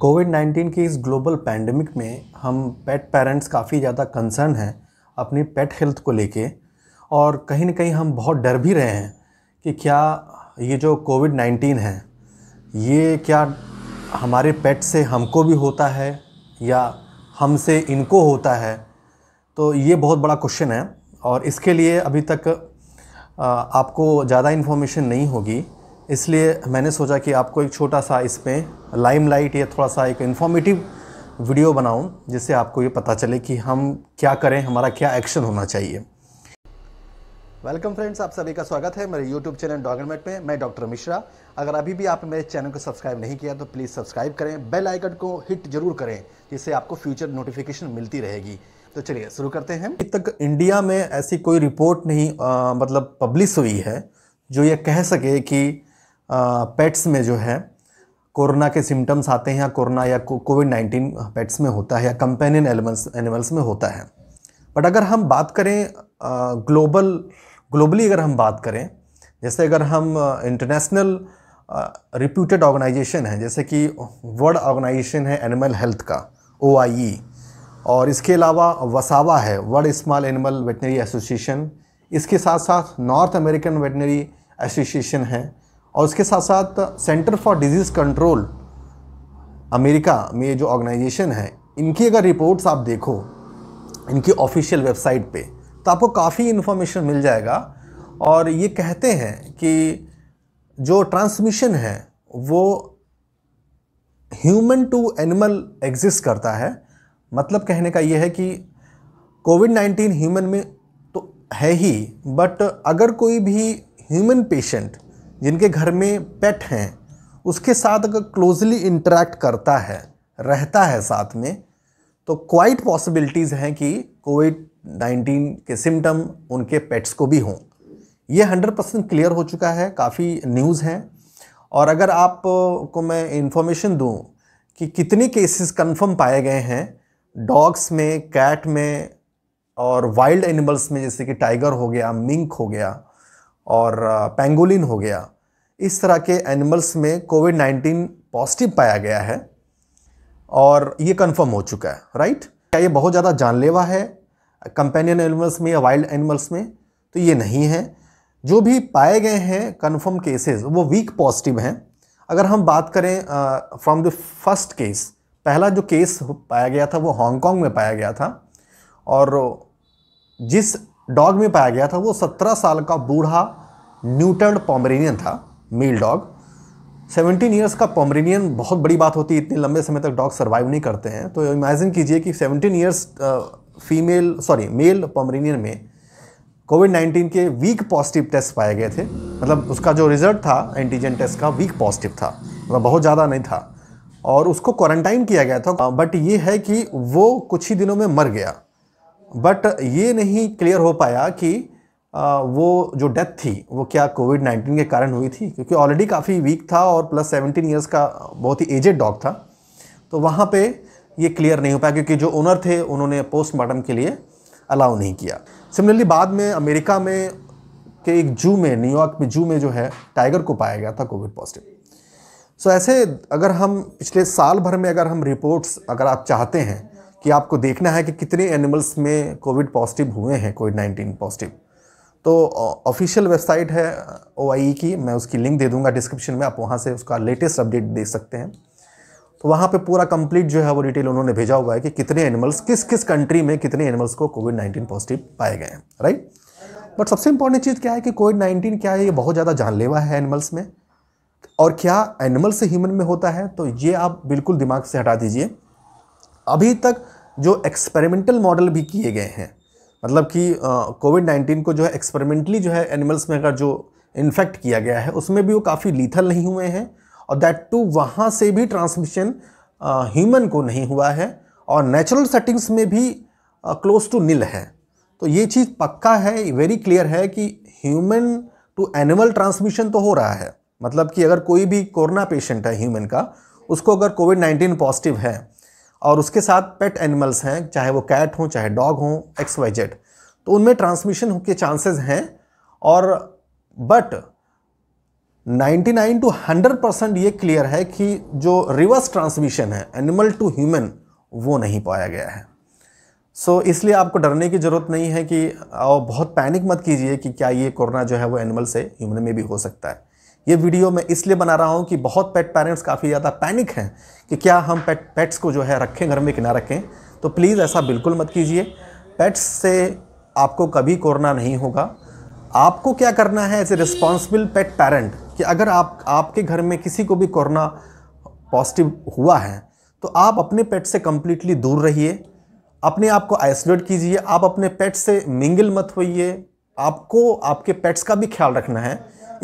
Covid 19 की इस global pandemic में हम पेट पेरेंट्स काफ़ी ज़्यादा कंसर्न हैं अपनी पेट हेल्थ को लेके और कहीं ना कहीं हम बहुत डर भी रहे हैं कि क्या ये जो कोविड 19 है ये क्या हमारे पेट से हमको भी होता है या हमसे इनको होता है तो ये बहुत बड़ा क्वेश्चन है और इसके लिए अभी तक आपको ज़्यादा इन्फॉर्मेशन नहीं होगी इसलिए मैंने सोचा कि आपको एक छोटा सा इसमें लाइमलाइट या थोड़ा सा एक इन्फॉर्मेटिव वीडियो बनाऊं जिससे आपको ये पता चले कि हम क्या करें हमारा क्या एक्शन होना चाहिए वेलकम फ्रेंड्स आप सभी का स्वागत है मेरे यूट्यूब चैनल डॉगनमेट में मैं डॉक्टर मिश्रा अगर अभी भी आपने मेरे चैनल को सब्सक्राइब नहीं किया तो प्लीज़ सब्सक्राइब करें बेल आइकन को हिट जरूर करें जिससे आपको फ्यूचर नोटिफिकेशन मिलती रहेगी तो चलिए शुरू करते हैं अभी तक इंडिया में ऐसी कोई रिपोर्ट नहीं आ, मतलब पब्लिश हुई है जो ये कह सके कि पेट्स में जो है कोरोना के सिम्टम्स आते हैं या कोरोना या कोविड नाइन्टीन पेट्स में होता है या कंपेनियन एनिमल्स एनिमल्स में होता है बट अगर हम बात करें ग्लोबल ग्लोबली अगर हम बात करें जैसे अगर हम इंटरनेशनल रिप्यूटेड ऑर्गेनाइजेशन है जैसे कि वर्ल्ड ऑर्गेनाइजेशन है एनिमल हेल्थ का ओ e, और इसके अलावा वसावा है world small animal veterinary association इसके साथ साथ नॉर्थ अमेरिकन वेटनरी एसोसिएशन है और उसके साथ साथ Center for Disease Control America में जो ऑर्गेनाइजेशन है इनकी अगर रिपोर्ट्स आप देखो इनकी ऑफिशियल वेबसाइट पे तो आपको काफ़ी इन्फॉर्मेशन मिल जाएगा और ये कहते हैं कि जो ट्रांसमिशन है वो ह्यूमन टू एनिमल एग्जिस्ट करता है मतलब कहने का ये है कि कोविड नाइन्टीन ह्यूमन में तो है ही बट अगर कोई भी ह्यूमन पेशेंट जिनके घर में पेट हैं उसके साथ अगर क्लोजली इंटरेक्ट करता है रहता है साथ में तो क्वाइट पॉसिबिलिटीज़ हैं कि कोविड नाइन्टीन के सिम्टम उनके पेट्स को भी हों ये हंड्रेड परसेंट क्लियर हो चुका है काफ़ी न्यूज़ हैं और अगर आप को मैं इन्फॉर्मेशन दूँ कि कितने केसेस कंफर्म पाए गए हैं डॉग्स में कैट में और वाइल्ड एनिमल्स में जैसे कि टाइगर हो गया मिंक हो गया और पेंगोलिन हो गया इस तरह के एनिमल्स में कोविड नाइन्टीन पॉजिटिव पाया गया है और ये कंफर्म हो चुका है राइट क्या ये बहुत ज़्यादा जानलेवा है कंपेनियन एनिमल्स में या वाइल्ड एनिमल्स में तो ये नहीं है जो भी पाए गए हैं कंफर्म केसेस वो वीक पॉजिटिव हैं अगर हम बात करें फ्रॉम द फर्स्ट केस पहला जो केस पाया गया था वो हांगकांग में पाया गया था और जिस डॉग में पाया गया था वो सत्रह साल का बूढ़ा न्यूटर्ड पॉमरेनियन था मेल डॉग सेवेंटीन ईयर्स का पॉमरेनियन बहुत बड़ी बात होती है इतने लंबे समय तक डॉग सर्वाइव नहीं करते हैं तो इमेजिन कीजिए कि seventeen years female sorry male Pomeranian में कोविड नाइन्टीन के वीक पॉजिटिव टेस्ट पाए गए थे मतलब उसका जो रिजल्ट था एंटीजन टेस्ट का वीक पॉजिटिव था मतलब बहुत ज़्यादा नहीं था और उसको क्वारंटाइन किया गया था बट ये है कि वो कुछ ही दिनों में मर गया बट ये नहीं क्लियर हो पाया कि वो जो डेथ थी वो क्या कोविड नाइन्टीन के कारण हुई थी क्योंकि ऑलरेडी काफ़ी वीक था और प्लस सेवनटीन ईयर्स का बहुत ही एजेड डॉग था तो वहाँ पे ये क्लियर नहीं हो पाया क्योंकि जो ओनर थे उन्होंने पोस्टमार्टम के लिए अलाउ नहीं किया सिमिलरली बाद में अमेरिका में के एक जू में न्यूयॉर्क में जू में जो है टाइगर को पाया गया था कोविड पॉजिटिव सो ऐसे अगर हम पिछले साल भर में अगर हम रिपोर्ट्स अगर आप चाहते हैं कि आपको देखना है कि कितने एनिमल्स में कोविड पॉजिटिव हुए हैं कोविड नाइन्टीन पॉजिटिव तो ऑफिशियल वेबसाइट है ओ e की मैं उसकी लिंक दे दूंगा डिस्क्रिप्शन में आप वहाँ से उसका लेटेस्ट अपडेट देख सकते हैं तो वहाँ पे पूरा कंप्लीट जो है वो डिटेल उन्होंने भेजा हुआ है कि कितने एनिमल्स किस किस कंट्री में कितने एनिमल्स को कोविड नाइन्टीन पॉजिटिव पाए गए हैं राइट बट सबसे इंपॉर्टेंट चीज़ क्या है कि कोविड नाइन्टीन क्या है ये बहुत ज़्यादा जानलेवा है एनिमल्स में और क्या एनिमल से ह्यूमन में होता है तो ये आप बिल्कुल दिमाग से हटा दीजिए अभी तक जो एक्सपेरिमेंटल मॉडल भी किए गए हैं मतलब कि कोविड नाइन्टीन को जो है एक्सपेरिमेंटली जो है एनिमल्स में अगर जो इन्फेक्ट किया गया है उसमें भी वो काफ़ी लीथल नहीं हुए हैं और दैट टू वहाँ से भी ट्रांसमिशन ह्यूमन को नहीं हुआ है और नेचुरल सेटिंग्स में भी क्लोज टू नील है तो ये चीज़ पक्का है वेरी क्लियर है कि ह्यूमन टू एनिमल ट्रांसमिशन तो हो रहा है मतलब कि अगर कोई भी कोरोना पेशेंट है ह्यूमन का उसको अगर कोविड नाइन्टीन पॉजिटिव है और उसके साथ पेट एनिमल्स हैं चाहे वो कैट हों चाहे डॉग हों एक्स वाई जेड तो उनमें ट्रांसमिशन के चांसेस हैं और बट 99 टू 100 परसेंट ये क्लियर है कि जो रिवर्स ट्रांसमिशन है एनिमल टू ह्यूमन वो नहीं पाया गया है सो so, इसलिए आपको डरने की ज़रूरत नहीं है कि और बहुत पैनिक मत कीजिए कि क्या ये कोरोना जो है वो एनिमल से ह्यूमन में भी हो सकता है ये वीडियो मैं इसलिए बना रहा हूँ कि बहुत पेट पेरेंट्स काफ़ी ज़्यादा पैनिक हैं कि क्या हम पेट पेट्स को जो है रखें घर में कि ना रखें तो प्लीज़ ऐसा बिल्कुल मत कीजिए पेट्स से आपको कभी कोरोना नहीं होगा आपको क्या करना है as a responsible pet parent कि अगर आप आपके घर में किसी को भी कोरोना पॉजिटिव हुआ है तो आप अपने पेट से कम्प्लीटली दूर रहिए अपने आप को आइसोलेट कीजिए आप अपने पेट से मिंगल मत होइए आपको आपके पेट्स का भी ख्याल रखना है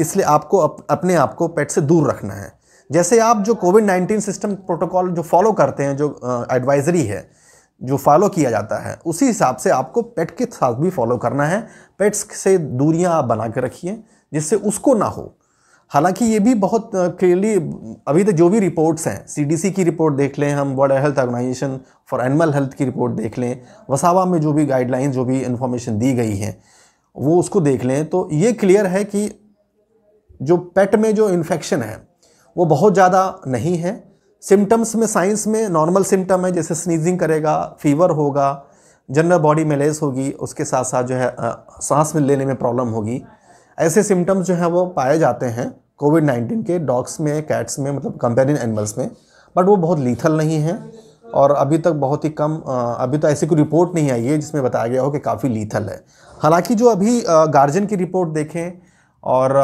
इसलिए आपको अप, अपने आप को पेट से दूर रखना है जैसे आप जो कोविड नाइन्टीन सिस्टम प्रोटोकॉल जो फॉलो करते हैं जो एडवाइजरी है जो फॉलो किया जाता है उसी हिसाब से आपको पेट के साथ भी फॉलो करना है पेट्स से दूरियाँ आप बना के रखिए जिससे उसको ना हो हालांकि ये भी बहुत क्लियरली अभी तक तो जो भी रिपोर्ट्स हैं सीडीसी की रिपोर्ट देख लें हम world health organization for animal health की रिपोर्ट देख लें वसावा में जो भी गाइडलाइंस जो भी इन्फॉर्मेशन दी गई है वो उसको देख लें तो ये क्लियर है कि जो पेट में जो इन्फेक्शन है वो बहुत ज़्यादा नहीं है सिम्टम्स में साइंस में नॉर्मल सिम्टम है जैसे स्नीजिंग करेगा फीवर होगा जनरल बॉडी मेलेस होगी उसके साथ साथ जो है सांस में लेने में प्रॉब्लम होगी ऐसे सिम्टम्स जो हैं वो पाए जाते हैं कोविड नाइन्टीन के डॉग्स में कैट्स में मतलब कंपेरिन एनिमल्स में बट वो बहुत लीथल नहीं है और अभी तक बहुत ही कम अभी तो ऐसी कोई रिपोर्ट नहीं आई है जिसमें बताया गया हो कि काफ़ी लीथल है हालांकि जो अभी गार्जियन की रिपोर्ट देखें और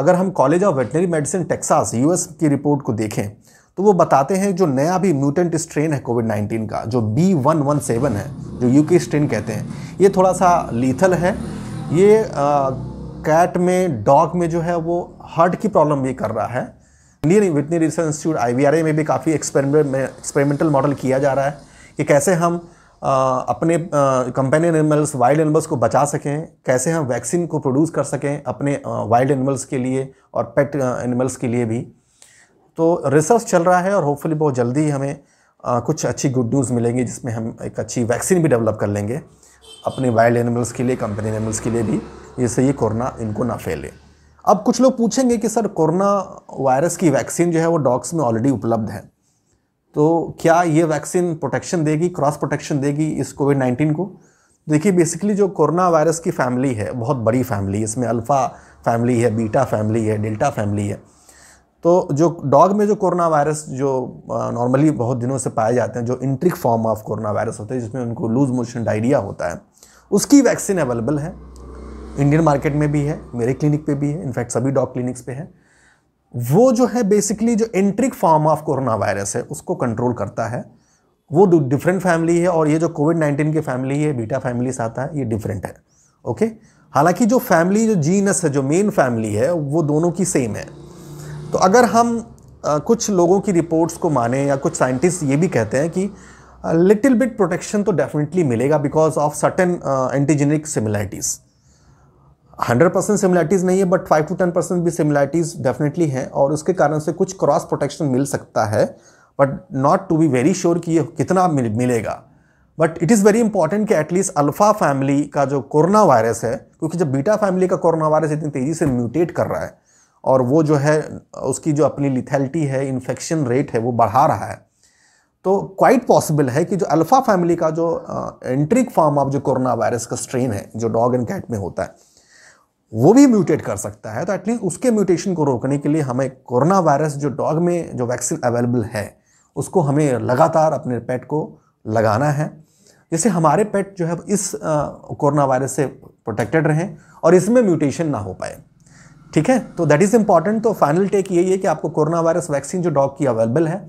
अगर हम college of veterinary medicine Texas US की रिपोर्ट को देखें तो वो बताते हैं जो नया भी म्यूटेंट स्ट्रेन है कोविड 19 का जो बी वन वन सेवन है जो यूके स्ट्रेन कहते हैं ये थोड़ा सा लीथल है ये आ, कैट में डॉग में जो है वो हार्ट की प्रॉब्लम भी कर रहा है इंडियन वेटनरी रिसर्च इंस्टीट्यूट आई में भी काफ़ी एक्सपेरिमेंट एक्सपेरिमेंटल मॉडल किया जा रहा है कि कैसे हम अपने कंपेनियन एनिमल्स वाइल्ड एनिमल्स को बचा सकें कैसे हम वैक्सीन को प्रोड्यूस कर सकें अपने वाइल्ड एनिमल्स के लिए और पेट एनिमल्स के लिए भी तो रिसर्च चल रहा है और होपफुली बहुत जल्दी हमें आ, कुछ अच्छी गुड न्यूज़ मिलेंगी जिसमें हम एक अच्छी वैक्सीन भी डेवलप कर लेंगे अपने वाइल्ड एनिमल्स के लिए कंपनी एनिमल्स के लिए भी जिससे ये कोरोना इनको ना फैले अब कुछ लोग पूछेंगे कि सर कोरोना वायरस की वैक्सीन जो है वो डॉग्स में ऑलरेडी उपलब्ध है तो क्या ये वैक्सीन प्रोटेक्शन देगी क्रॉस प्रोटेक्शन देगी इस कोविड नाइन्टीन को देखिए बेसिकली जो कोरोना वायरस की फैमिली है बहुत बड़ी फैमिली है इसमें अल्फ़ा फैमिली है बीटा फैमिली है डेल्टा फैमिली है तो जो डॉग में जो कोरोना वायरस जो नॉर्मली बहुत दिनों से पाए जाते हैं जो enteric form of corona virus होते हैं जिसमें उनको लूज मोशन डायरिया होता है उसकी वैक्सीन अवेलेबल है इंडियन मार्केट में भी है मेरे क्लिनिक पे भी है इनफैक्ट सभी डॉग क्लिनिक्स पे है वो जो है बेसिकली जो enteric form of corona virus है उसको कंट्रोल करता है वो डिफरेंट फैमिली है और ये जो कोविड नाइन्टीन की फैमिली है बीटा फैमिली से आता है ये डिफरेंट है ओके हालांकि जो फैमिली जो जीनस है जो मेन फैमिली है वो दोनों की सेम है तो अगर हम आ, कुछ लोगों की रिपोर्ट्स को माने या कुछ साइंटिस्ट ये भी कहते हैं कि लिटिल बिट प्रोटेक्शन तो डेफिनेटली मिलेगा because of certain antigenic similarities hundred percent similarities नहीं है but five to ten percent भी सिमिलैरिटीज़ डेफिनेटली हैं और उसके कारण से कुछ क्रॉस प्रोटेक्शन मिल सकता है but not to be very sure कि ये कितना मिल, मिलेगा but it is very important कि एटलीस्ट अल्फ़ा फैमिली का जो कोरोना वायरस है क्योंकि जब बीटा फैमिली का कोरोना वायरस इतनी तेज़ी से म्यूटेट कर रहा है और वो जो है उसकी जो अपनी लिथेलिटी है इन्फेक्शन रेट है वो बढ़ा रहा है तो क्वाइट पॉसिबल है कि जो अल्फ़ा फैमिली का जो एंट्रिक फॉर्म ऑफ जो कोरोना वायरस का स्ट्रेन है जो डॉग एंड कैट में होता है वो भी म्यूटेट कर सकता है तो एटलीस्ट उसके म्यूटेशन को रोकने के लिए हमें कोरोना वायरस जो डॉग में जो वैक्सीन अवेलेबल है उसको हमें लगातार अपने पेट को लगाना है जैसे हमारे पेट जो है इस कोरोना वायरस से प्रोटेक्टेड रहें और इसमें म्यूटेशन ना हो पाए ठीक है तो दैट इज़ इम्पॉर्टेंट तो फाइनल टेक यही है कि आपको कोरोना वायरस वैक्सीन जो डॉग की अवेलेबल है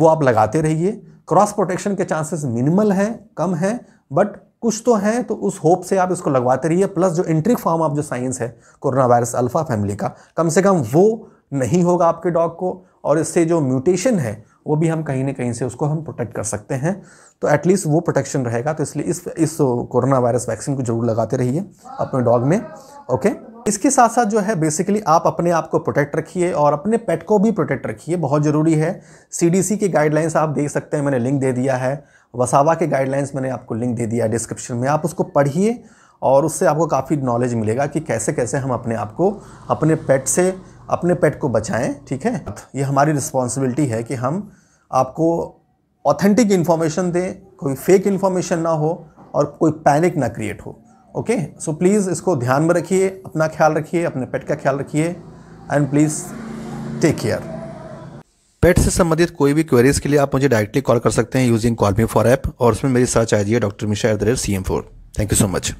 वो आप लगाते रहिए क्रॉस प्रोटेक्शन के चांसेस मिनिमल हैं कम हैं बट कुछ तो हैं तो उस होप से आप इसको लगवाते रहिए प्लस जो इंट्रिक फॉर्म ऑफ जो साइंस है कोरोना वायरस अल्फ़ा फैमिली का कम से कम वो नहीं होगा आपके डॉग को और इससे जो म्यूटेशन है वो भी हम कहीं ना कहीं से उसको हम प्रोटेक्ट कर सकते हैं तो एटलीस्ट वो प्रोटेक्शन रहेगा तो इसलिए इस इस कोरोना वायरस वैक्सीन को जरूर लगाते रहिए अपने डॉग में ओके इसके साथ साथ जो है बेसिकली आप अपने आप को प्रोटेक्ट रखिए और अपने पेट को भी प्रोटेक्ट रखिए बहुत ज़रूरी है सीडीसी के गाइडलाइंस आप देख सकते हैं मैंने लिंक दे दिया है वसावा के गाइडलाइंस मैंने आपको लिंक दे दिया डिस्क्रिप्शन में आप उसको पढ़िए और उससे आपको काफ़ी नॉलेज मिलेगा कि कैसे कैसे हम अपने आप को अपने पेट से अपने पेट को बचाएं ठीक है ये हमारी रिस्पॉन्सिबिलिटी है कि हम आपको ऑथेंटिक इन्फॉर्मेशन दें कोई फेक इन्फॉर्मेशन ना हो और कोई पैनिक ना क्रिएट हो ओके सो प्लीज़ इसको ध्यान में रखिए अपना ख्याल रखिए अपने पेट का ख्याल रखिए and please take care pet से संबंधित कोई भी क्वेरीज के लिए आप मुझे डायरेक्टली कॉल कर सकते हैं using call me for app और उसमें मेरी सर्च आई डी है doctor Misha at the rate C M four thank you so much